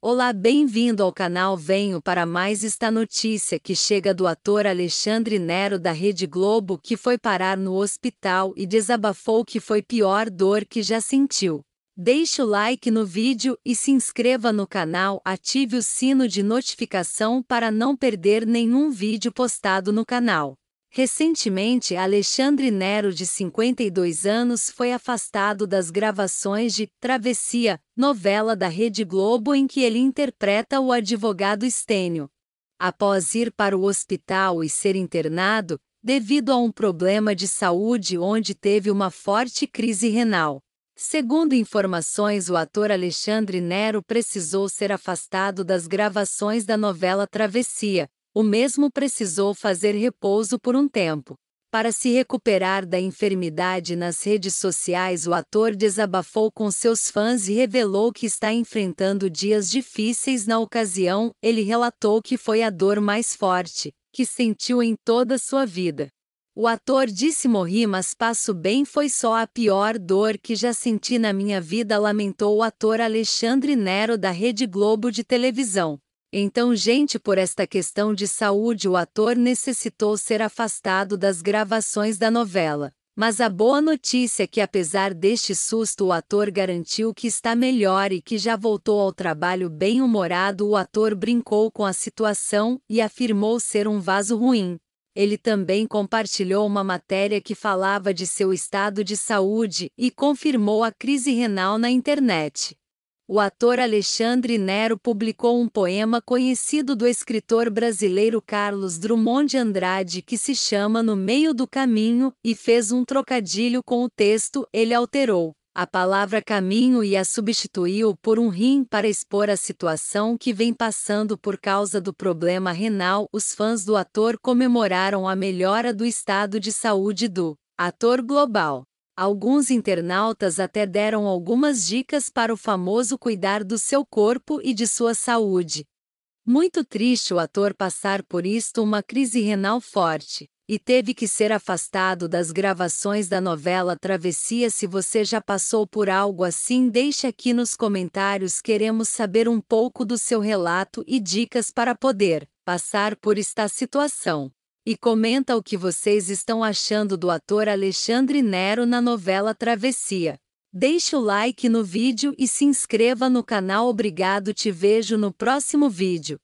Olá, bem-vindo ao canal Venho para mais esta notícia que chega do ator Alexandre Nero da Rede Globo que foi parar no hospital e desabafou que foi pior dor que já sentiu. Deixe o like no vídeo e se inscreva no canal, ative o sino de notificação para não perder nenhum vídeo postado no canal. Recentemente, Alexandre Nero, de 52 anos, foi afastado das gravações de Travessia, novela da Rede Globo em que ele interpreta o advogado Estênio. Após ir para o hospital e ser internado, devido a um problema de saúde onde teve uma forte crise renal. Segundo informações, o ator Alexandre Nero precisou ser afastado das gravações da novela Travessia, o mesmo precisou fazer repouso por um tempo. Para se recuperar da enfermidade nas redes sociais, o ator desabafou com seus fãs e revelou que está enfrentando dias difíceis na ocasião. Ele relatou que foi a dor mais forte que sentiu em toda sua vida. O ator disse morri, mas passo bem foi só a pior dor que já senti na minha vida, lamentou o ator Alexandre Nero da Rede Globo de televisão. Então, gente, por esta questão de saúde, o ator necessitou ser afastado das gravações da novela. Mas a boa notícia é que, apesar deste susto, o ator garantiu que está melhor e que já voltou ao trabalho bem-humorado. O ator brincou com a situação e afirmou ser um vaso ruim. Ele também compartilhou uma matéria que falava de seu estado de saúde e confirmou a crise renal na internet o ator Alexandre Nero publicou um poema conhecido do escritor brasileiro Carlos Drummond de Andrade que se chama No Meio do Caminho e fez um trocadilho com o texto. Ele alterou a palavra caminho e a substituiu por um rim para expor a situação que vem passando por causa do problema renal. Os fãs do ator comemoraram a melhora do estado de saúde do ator global. Alguns internautas até deram algumas dicas para o famoso cuidar do seu corpo e de sua saúde. Muito triste o ator passar por isto uma crise renal forte, e teve que ser afastado das gravações da novela Travessia. Se você já passou por algo assim, deixe aqui nos comentários. Queremos saber um pouco do seu relato e dicas para poder passar por esta situação e comenta o que vocês estão achando do ator Alexandre Nero na novela Travessia. Deixe o like no vídeo e se inscreva no canal. Obrigado, te vejo no próximo vídeo.